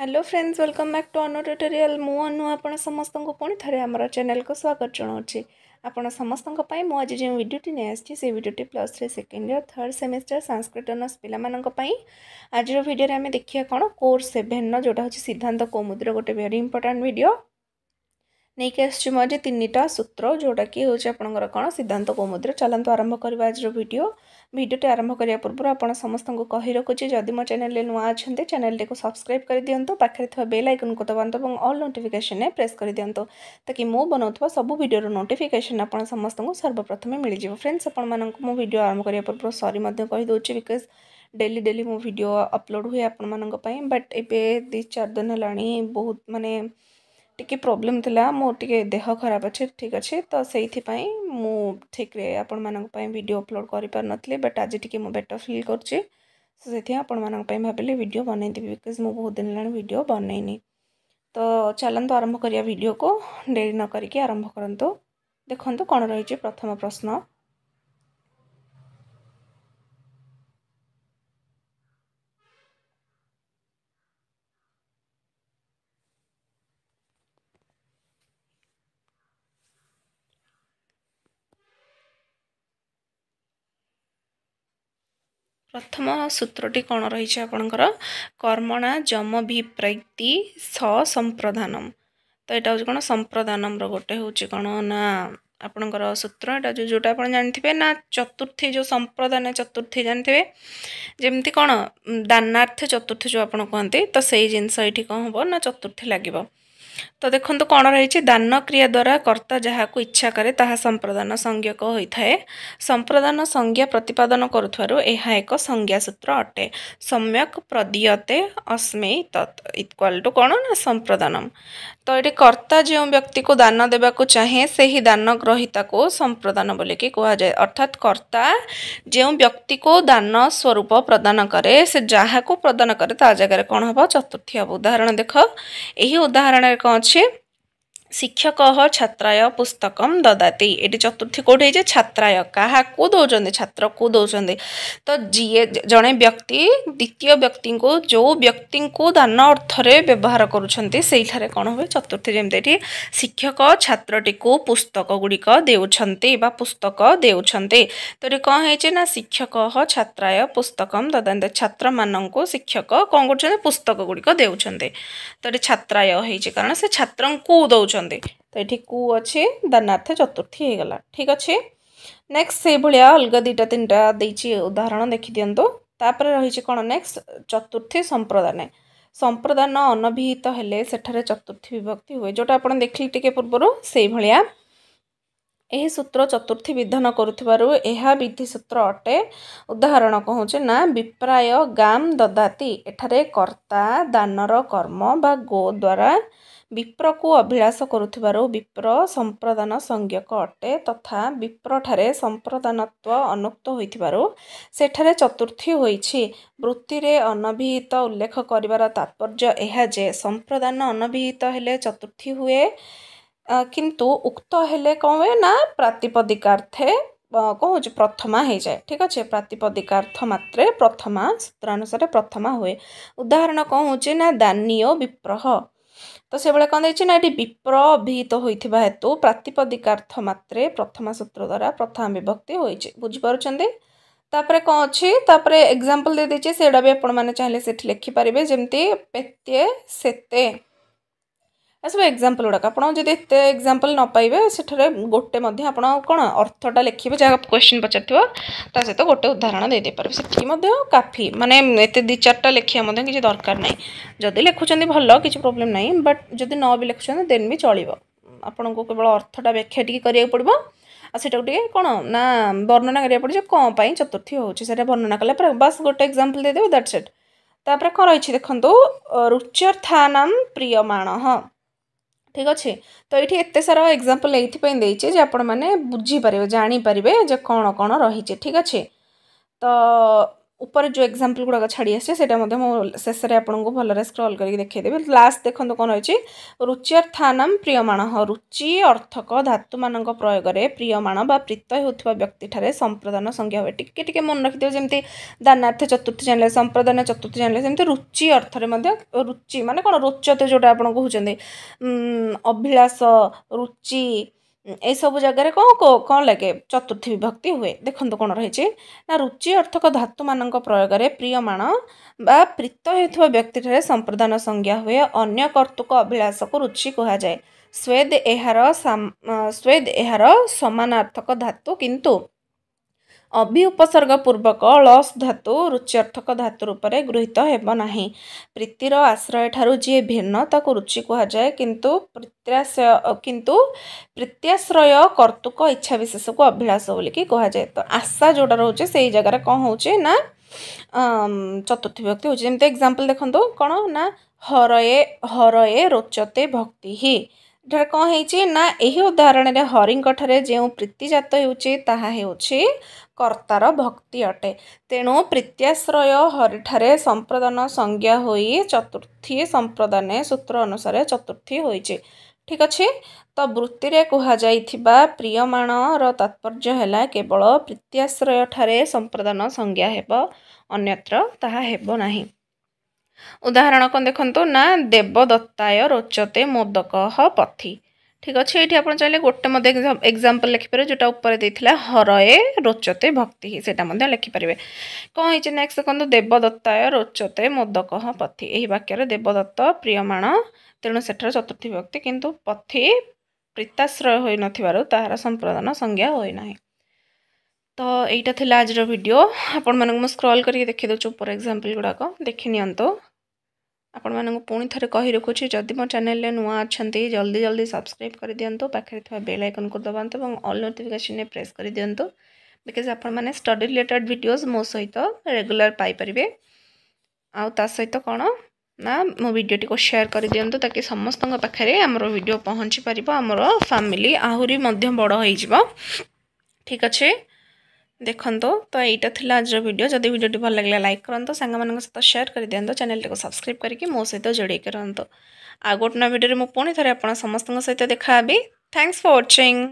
hello friends welcome back to Anu tutorial ମୁଁ ଅନୁ ଆପଣ ସମସ୍ତଙ୍କୁ ପୁଣି ଥରେ ଆମର ଚ୍ୟାନେଲ୍କୁ ସ୍ୱାଗତ ଜଣାଉଛି ଆପଣ ସମସ୍ତଙ୍କ ପାଇଁ ମୁଁ ଆଜି ଯେଉଁ ଭିଡ଼ିଓଟି ନେଇ ଆସିଛି ସେଇ ଭିଡ଼ିଓଟି plus three second year third semester Sanskrit honours ପିଲାମାନଙ୍କ ପାଇଁ ଆଜିର ଭିଡ଼ିଓରେ ଆମେ ଦେଖିବା କ'ଣ କୋର୍ସ ସେଭେନ୍ର ଯେଉଁଟା ହେଉଛି ସିଦ୍ଧାନ୍ତ କୌମୁଦିର ଗୋଟେ ଭେରି ଇମ୍ପୋର୍ଟାଣ୍ଟ ଭିଡ଼ିଓ ନେଇକି ଆସିଛି ମୁଁ ଆଜି ତିନିଟା ସୂତ୍ର ଯେଉଁଟାକି ହେଉଛି ଆପଣଙ୍କର କ'ଣ ସିଦ୍ଧାନ୍ତ କୌମୁଦିର ଚାଲନ୍ତୁ ଆରମ୍ଭ କରିବା ଆଜିର ଭିଡ଼ିଓ ଭିଡ଼ିଓଟି ଆରମ୍ଭ କରିବା ପୂର୍ବରୁ ଆପଣ ସମସ୍ତଙ୍କୁ କହି ରଖୁଛି ଯଦି ମୋ ଚ୍ୟାନେଲରେ ନୂଆ ଅଛନ୍ତି ଚ୍ୟାନେଲଟିକୁ ସବସ୍କ୍ରାଇବ୍ କରିଦିଅନ୍ତୁ ପାଖରେ ଥିବା ବେଲ୍ ଆଇକନ୍କୁ ଦବାନ୍ତୁ ଏବଂ ଅଲ୍ ନୋଟିଫିକେସନ୍ରେ ପ୍ରେସ୍ କରିଦିଅନ୍ତୁ ତାକି ମୁଁ ବନାଉଥିବା ସବୁ ଭିଡ଼ିଓର ନୋଟିଫିକେସନ୍ ଆପଣ ସମସ୍ତଙ୍କୁ ସର୍ବପ୍ରଥମେ ମିଳିଯିବ ଫ୍ରେଣ୍ଡସ୍ ଆପଣମାନଙ୍କୁ ମୁଁ ଭିଡ଼ିଓ ଆରମ୍ଭ କରିବା ପୂର୍ବରୁ ସରି ମଧ୍ୟ କହିଦେଉଛି ବିକଜ୍ ଡେଲି ଡେଲି ମୁଁ ଭିଡ଼ିଓ ଅପଲୋଡ଼ ହୁଏ ଆପଣମାନଙ୍କ ପାଇଁ ବଟ୍ ଏବେ ଦୁଇ ଚାରି ଦିନ ହେଲାଣି ବହୁତ ମାନେ ଟିକେ ପ୍ରୋବ୍ଲେମ୍ ଥିଲା ମୋ ଟିକେ ଦେହ ଖରାପ ଅଛି ଠିକ୍ ଅଛି ତ ସେଇଥିପାଇଁ ମୁଁ ଠିକ୍ରେ ଆପଣମାନଙ୍କ ପାଇଁ ଭିଡ଼ିଓ ଅପଲୋଡ଼ କରିପାରିନଥିଲି ବଟ୍ ଆଜି ଟିକେ ମୁଁ ବେଟର୍ ଫିଲ୍ କରୁଛି ସେଥିପାଇଁ ଆପଣମାନଙ୍କ ପାଇଁ ଭାବିଲି ଭିଡ଼ିଓ ବନେଇଦେବି ବିକଜ୍ ମୁଁ ବହୁତ ଦିନ ହେଲାଣି ଭିଡ଼ିଓ ବନେଇନି ତ ଚାଲନ୍ତୁ ଆରମ୍ଭ କରିବା ଭିଡ଼ିଓକୁ ଡେରି ନ କରିକି ଆରମ୍ଭ କରନ୍ତୁ ଦେଖନ୍ତୁ କ'ଣ ରହିଛି ପ୍ରଥମ ପ୍ରଶ୍ନ ପ୍ରଥମ ସୂତ୍ରଟି କ'ଣ ରହିଛି ଆପଣଙ୍କର କର୍ମଣା ଜମଭିପ୍ରୈତି ସ ସମ୍ପ୍ରଧାନମ୍ ତ ଏଇଟା ହେଉଛି କ'ଣ ସମ୍ପ୍ରଦାନମ୍ର ଗୋଟେ ହେଉଛି କ'ଣ ନା ଆପଣଙ୍କର ସୂତ୍ର ଏଇଟା ଯେଉଁ ଯେଉଁଟା ଆପଣ ଜାଣିଥିବେ ନା ଚତୁର୍ଥୀ ଯେଉଁ ସମ୍ପ୍ରଦାନ ଚତୁର୍ଥୀ ଜାଣିଥିବେ ଯେମିତି କ'ଣ ଦାନାର୍ଥ ଚତୁର୍ଥୀ ଯେଉଁ ଆପଣ କୁହନ୍ତି ତ ସେଇ ଜିନିଷ ଏଇଠି କ'ଣ ହେବ ନା ଚତୁର୍ଥୀ ଲାଗିବ ତ ଦେଖନ୍ତୁ କ'ଣ ରହିଛି ଦାନ କ୍ରିୟା ଦ୍ୱାରା କର୍ତ୍ତା ଯାହାକୁ ଇଚ୍ଛା କରେ ତାହା ସମ୍ପ୍ରଦାନ ସଂଜ୍ଞକ ହୋଇଥାଏ ସମ୍ପ୍ରଦାନ ସଂଜ୍ଞା ପ୍ରତିପାଦନ କରୁଥିବାରୁ ଏହା ଏକ ସଂଜ୍ଞା ସୂତ୍ର ଅଟେ ସମ୍ୟକ୍ ପ୍ରଦୀୟତେ ଅସ୍ମେଇ ତତ୍ ଇକ୍ୱାଲ୍ ଟୁ କ'ଣ ନା ସମ୍ପ୍ରଦାନ ତ ଏଠି କର୍ତ୍ତା ଯେଉଁ ବ୍ୟକ୍ତିକୁ ଦାନ ଦେବାକୁ ଚାହେଁ ସେହି ଦାନ ଗ୍ରହିତାକୁ ସମ୍ପ୍ରଦାନ ବୋଲିକି କୁହାଯାଏ ଅର୍ଥାତ୍ କର୍ତ୍ତା ଯେଉଁ ବ୍ୟକ୍ତିକୁ ଦାନ ସ୍ୱରୂପ ପ୍ରଦାନ କରେ ସେ ଯାହାକୁ ପ୍ରଦାନ କରେ ତା ଜାଗାରେ କ'ଣ ହେବ ଚତୁର୍ଥୀ ହେବ ଉଦାହରଣ ଦେଖ ଏହି ଉଦାହରଣରେ କ'ଣ ଅଛି ଶିକ୍ଷକ ଛାତ୍ରାୟ ପୁସ୍ତକମ୍ ଦଦାତି ଏଠି ଚତୁର୍ଥୀ କେଉଁଠି ହେଇଛି ଛାତ୍ରାୟ କାହାକୁ ଦେଉଛନ୍ତି ଛାତ୍ରକୁ ଦେଉଛନ୍ତି ତ ଯିଏ ଜଣେ ବ୍ୟକ୍ତି ଦ୍ୱିତୀୟ ବ୍ୟକ୍ତିଙ୍କୁ ଯେଉଁ ବ୍ୟକ୍ତିଙ୍କୁ ଦାନ ଅର୍ଥରେ ବ୍ୟବହାର କରୁଛନ୍ତି ସେଇଠାରେ କ'ଣ ହୁଏ ଚତୁର୍ଥୀ ଯେମିତି ଏଠି ଶିକ୍ଷକ ଛାତ୍ରଟିକୁ ପୁସ୍ତକ ଗୁଡ଼ିକ ଦେଉଛନ୍ତି ବା ପୁସ୍ତକ ଦେଉଛନ୍ତି ତ ଏଠି କ'ଣ ହେଇଛି ନା ଶିକ୍ଷକ ଛାତ୍ରାୟ ପୁସ୍ତକମ୍ ଦଦାନ୍ତି ଛାତ୍ରମାନଙ୍କୁ ଶିକ୍ଷକ କ'ଣ କରୁଛନ୍ତି ପୁସ୍ତକ ଗୁଡ଼ିକ ଦେଉଛନ୍ତି ତ ଏଠି ଛାତ୍ରାୟ ହେଇଛି କାରଣ ସେ ଛାତ୍ରଙ୍କୁ ଦେଉଛନ୍ତି ଅଛନ୍ତି ତ ଏଠି କୁ ଅଛି ଦାନାର୍ଥ ଚତୁର୍ଥୀ ହେଇଗଲା ଠିକ୍ ଅଛି ନେକ୍ସଟ୍ ସେଇଭଳିଆ ଅଲଗା ଦୁଇଟା ତିନିଟା ଦେଇଛି ଉଦାହରଣ ଦେଖିଦିଅନ୍ତୁ ତାପରେ ରହିଛି କ'ଣ ନେକ୍ସଟ୍ ଚତୁର୍ଥୀ ସମ୍ପ୍ରଦାନ ସମ୍ପ୍ରଦାନ ଅନଭିହିତ ହେଲେ ସେଠାରେ ଚତୁର୍ଥୀ ବିଭକ୍ତି ହୁଏ ଯେଉଁଟା ଆପଣ ଦେଖିଲେ ଟିକେ ପୂର୍ବରୁ ସେଇଭଳିଆ ଏହି ସୂତ୍ର ଚତୁର୍ଥୀ ବିଧାନ କରୁଥିବାରୁ ଏହା ବିଧି ସୂତ୍ର ଅଟେ ଉଦାହରଣ କହୁଛି ନା ବିପ୍ରାୟ ଗାମ୍ ଦଦାତି ଏଠାରେ କର୍ତ୍ତା ଦାନର କର୍ମ ବା ଗୋ ଦ୍ୱାରା ବିପ୍ରକୁ ଅଭିଳାଷ କରୁଥିବାରୁ ବିପ୍ର ସମ୍ପ୍ରଦାନ ସଂଜ୍ଞକ ଅଟେ ତଥା ବିପ୍ରଠାରେ ସମ୍ପ୍ରଦାନତ୍ଵ ଅନୁକ୍ତ ହୋଇଥିବାରୁ ସେଠାରେ ଚତୁର୍ଥୀ ହୋଇଛି ବୃତ୍ତିରେ ଅନଭିହିତ ଉଲ୍ଲେଖ କରିବାର ତାତ୍ପର୍ଯ୍ୟ ଏହା ଯେ ସମ୍ପ୍ରଦାନ ଅନଭିହିତ ହେଲେ ଚତୁର୍ଥୀ ହୁଏ କିନ୍ତୁ ଉକ୍ତ ହେଲେ କ'ଣ ହୁଏ ନା ପ୍ରାତିପଦିକାର୍ଥେ କ'ଣ ହେଉଛି ପ୍ରଥମା ହୋଇଯାଏ ଠିକ୍ ଅଛି ପ୍ରାତିପଦିକାର୍ଥ ମାତ୍ରେ ପ୍ରଥମା ସୂତ୍ରାନୁସାରେ ପ୍ରଥମା ହୁଏ ଉଦାହରଣ କ'ଣ ହେଉଛି ନା ଦାନୀୟ ବିପ୍ରହ ତ ସେଭଳିଆ କ'ଣ ଦେଇଛି ନା ଏଠି ବିପ୍ର ଅଭିହିତ ହୋଇଥିବା ହେତୁ ପ୍ରାତିପଦିକାର୍ଥ ମାତ୍ରେ ପ୍ରଥମା ସୂତ୍ର ଦ୍ୱାରା ପ୍ରଥମା ବିଭକ୍ତି ହୋଇଛି ବୁଝିପାରୁଛନ୍ତି ତାପରେ କ'ଣ ଅଛି ତାପରେ ଏକ୍ଜାମ୍ପଲ୍ ଦେଇଦେଇଛି ସେଇଟା ବି ଆପଣମାନେ ଚାହିଁଲେ ସେଠି ଲେଖିପାରିବେ ଯେମିତି ପେତେ ସେତେ सब एक्जामपल गुड़ाक आपड़ी एत एक्जामपल नपे से गोटे आप कौन अर्थटा लिखे जहाँ क्वेश्चन पचार सहित गोटे उदाहरण दे देपर से काफी मानते दु चार लिखा कि दरकार नहीं लिखुं भल कि प्रोब्लेम ना बट जदि न भी लिखुं देन भी चल आपण को केवल अर्थटा व्याख्या टी कर पड़ो आटा को टे कौन ना वर्णना करा पड़े कौपाई चतुर्थी होती वर्णना कले बास गोटे एक्जामपल देदेव दैट सेट तापर कौन रही देखो रुचर प्रियमाण हाँ ঠিক ଅଛି ତ ଏଇଠି ଏତେ ସାରା ଏକ୍ଜାମ୍ପଲ୍ ଏଇଥିପାଇଁ ଦେଇଛି ଯେ ଆପଣମାନେ ବୁଝିପାରିବେ ଜାଣିପାରିବେ ଯେ କ'ଣ କ'ଣ ରହିଛି ଠିକ୍ ଅଛି ତ উপরে যে এক্সাম্পল গুড়া ছাড়ি আসছে সেটা মধ্যে মু শেষে আপনার ভালরে স্ক্রল করি দেখেদেবি লাস্ট দেখুন কোণ রয়েছে রুচির্থানাম প্রিয়মাণ রুচি অর্থক ধাতু মান প্রয়োগের প্রিয়মাণ বা প্রীত হেউথিবা ব্যক্তিঠার সম্প্রদান সংজ্ঞা হুয়ে টিকে টিকে মনে রাখিদেবে যেমন দানার্থ চতুর্থ জানলে সম্প্রদান চতুর্থ জানলে সেমতি রুচি অর্থরে মধ্যে রুচি মানে কোণ রোচতে যেটা আপনার কহুছেন অভিলাষ রুচি ଏସବୁ ଜାଗାରେ କ'ଣ କ'ଣ ଲାଗେ ଚତୁର୍ଥୀ ବିଭକ୍ତି ହୁଏ ଦେଖନ୍ତୁ କ'ଣ ରହିଛି ନା ରୁଚି ଅର୍ଥକ ଧାତୁମାନଙ୍କ ପ୍ରୟୋଗରେ ପ୍ରିୟମାଣ ବା ପ୍ରୀତ ହେଉଥିବା ବ୍ୟକ୍ତିଠାରେ ସମ୍ପ୍ରଦାନ ସଂଜ୍ଞା ହୁଏ ଅନ୍ୟ କର୍ତ୍ତୃକ ଅଭିଳାଷକୁ ରୁଚି କୁହାଯାଏ ସ୍ୱେଦ ଏହାର ସ୍ୱେଦ ଏହାର ସମାନାର୍ଥକ ଧାତୁ କିନ୍ତୁ ଅବିଉପସର୍ଗ ପୂର୍ବକ ଳସ୍ ଧାତୁ ରୁଚ୍ୟର୍ଥକ ଧାତୁ ରୂପରେ ଗୃହୀତ ହେବ ନାହିଁ ପ୍ରୀତିର ଆଶ୍ରୟଠାରୁ ଯିଏ ଭିନ୍ନ ତାକୁ ରୁଚି କୁହାଯାଏ କିନ୍ତୁ ପ୍ରୀତ୍ୟାଶ୍ରୟ କିନ୍ତୁ ପ୍ରୀତ୍ୟାଶ୍ରୟ କର୍ତ୍ତୁକ ଇଚ୍ଛା ବିଶେଷକୁ ଅଭିଳାଷ ବୋଲିକି କୁହାଯାଏ ତ ଆଶା ଯେଉଁଟା ରହୁଛି ସେଇ ଜାଗାରେ କ'ଣ ହେଉଛି ନା ଚତୁର୍ଥୀ ବିଭକ୍ତି ହେଉଛି ଯେମିତି ଏକ୍ଜାମ୍ପଲ୍ ଦେଖନ୍ତୁ କ'ଣ ନା ହରଏ ହରଏ ରୋଚତେ ଭକ୍ତି ହିଁ ଏଠାରେ କ'ଣ ହେଇଛି ନା ଏହି ଉଦାହରଣରେ ହରିଙ୍କଠାରେ ଯେଉଁ ପ୍ରୀତିଜାତ ହେଉଛି ତାହା ହେଉଛି କର୍ତ୍ତାର ଭକ୍ତି ଅଟେ ତେଣୁ ପ୍ରୀତ୍ୟାଶ୍ରୟ ହରିଠାରେ ସମ୍ପ୍ରଦାନ ସଂଜ୍ଞା ହୋଇ ଚତୁର୍ଥୀ ସମ୍ପ୍ରଦାନ ସୂତ୍ର ଅନୁସାରେ ଚତୁର୍ଥୀ ହୋଇଛି ଠିକ୍ ଅଛି ତ ବୃତ୍ତିରେ କୁହାଯାଇଥିବା ପ୍ରିୟମାଣର ତାତ୍ପର୍ଯ୍ୟ ହେଲା କେବଳ ଠାରେ ସମ୍ପ୍ରଦାନ ସଂଜ୍ଞା ହେବ ଅନ୍ୟତ୍ର ତାହା ହେବ ନାହିଁ ଉଦାହରଣ କ'ଣ ଦେଖନ୍ତୁ ନା ଦେବଦତ୍ତାୟ ରୋଚତେ ମୋଦକ ପଥି ଠିକ ଅଛି ଏଇଠି ଆପଣ ଚାହିଁଲେ ଗୋଟେ ମଧ୍ୟ ଏକ୍ଜାମ୍ପଲ୍ ଲେଖିପାରିବେ ଯେଉଁଟା ଉପରେ ଦେଇଥିଲା ହରଏ ରୋଚତେ ଭକ୍ତି ସେଇଟା ମଧ୍ୟ ଲେଖିପାରିବେ କ'ଣ ହେଇଛି ନେକ୍ସଟ ଦେଖନ୍ତୁ ଦେବଦତ୍ତାୟ ରୋଚତେ ମୋଦକ ପଥି ଏହି ବାକ୍ୟରେ ଦେବଦତ୍ତ ପ୍ରିୟମାଣ ତେଣୁ ସେଠାରେ ଚତୁର୍ଥୀ ଭକ୍ତି କିନ୍ତୁ ପଥି ପ୍ରୀତାଶ୍ରୟ ହୋଇନଥିବାରୁ ତାହାର ସମ୍ପ୍ରଦାନ ସଂଜ୍ଞା ହୋଇନାହିଁ ତ ଏଇଟା ଥିଲା ଆଜିର ଭିଡ଼ିଓ ଆପଣମାନଙ୍କୁ ମୁଁ ସ୍କ୍ରଲ୍ କରିକି ଦେଖିଦେଉଛି ଉପର ଏକ୍ଜାମ୍ପଲ୍ ଗୁଡ଼ାକ ଦେଖିନିଅନ୍ତୁ ଆପଣମାନଙ୍କୁ ପୁଣି ଥରେ କହି ରଖୁଛି ଯଦି ମୋ ଚ୍ୟାନେଲରେ ନୂଆ ଅଛନ୍ତି ଜଲ୍ଦି ଜଲ୍ଦି ସବସ୍କ୍ରାଇବ୍ କରିଦିଅନ୍ତୁ ପାଖରେ ଥିବା ବେଲ୍ ଆଇକନ୍କୁ ଦବାନ୍ତୁ ଏବଂ ଅଲ୍ ନୋଟିଫିକେସନ୍ରେ ପ୍ରେସ୍ କରିଦିଅନ୍ତୁ ବିକଜ୍ ଆପଣମାନେ ଷ୍ଟଡ଼ି ରିଲେଟେଡ଼୍ ଭିଡ଼ିଓଜ୍ ମୋ ସହିତ ରେଗୁଲାର ପାଇପାରିବେ ଆଉ ତା ସହିତ କ'ଣ ନା ମୋ ଭିଡ଼ିଓଟିକୁ ସେୟାର କରିଦିଅନ୍ତୁ ତାକି ସମସ୍ତଙ୍କ ପାଖରେ ଆମର ଭିଡ଼ିଓ ପହଞ୍ଚିପାରିବ ଆମର ଫ୍ୟାମିଲି ଆହୁରି ମଧ୍ୟ ବଡ଼ ହୋଇଯିବ ଠିକ୍ ଅଛି देखो तो यही थी आज भिड जदि भिडी भल लगे लाइक करूँ सांग सहित सेयार कर दिखाँ चैनल टी सब्सक्राइब करके मो सहित जोड़े रुँ आ गोटे ना भिडियो मुझे पुणी थे आप समस्त सहित देखा थैंक्स फर व्वाचिंग